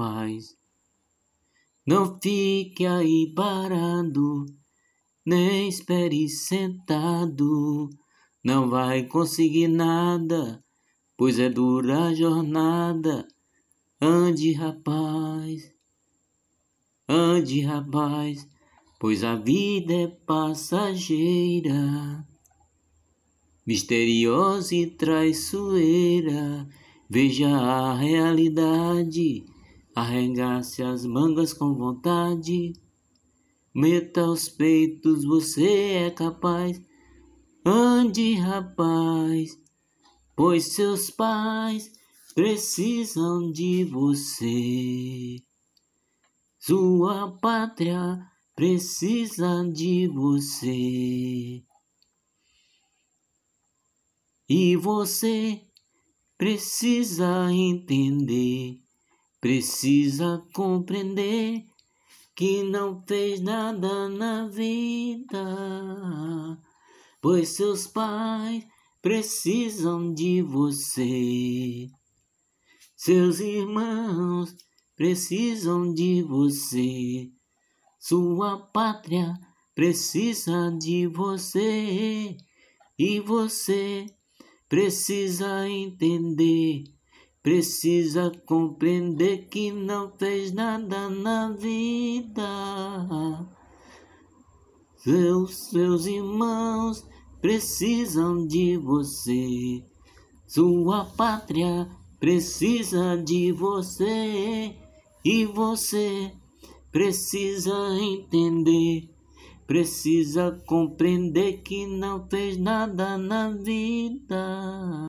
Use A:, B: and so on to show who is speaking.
A: paz. Não fique aí parado, nem espere sentado. Não vai conseguir nada, pois é dura a jornada. Ande, rapaz, ande, rapaz, pois a vida é passageira, misteriosa e traiçoeira. Veja a realidade Arregace as mangas com vontade, meta os peitos, você é capaz. Ande, rapaz, pois seus pais precisam de você. Sua pátria precisa de você. E você precisa entender Precisa compreender que não fez nada na vida, pois seus pais precisam de você. Seus irmãos precisam de você. Sua pátria precisa de você. E você precisa entender Precisa compreender que não fez nada na vida. Seus, seus irmãos precisam de você. Sua pátria precisa de você. E você precisa entender. Precisa compreender que não fez nada na vida.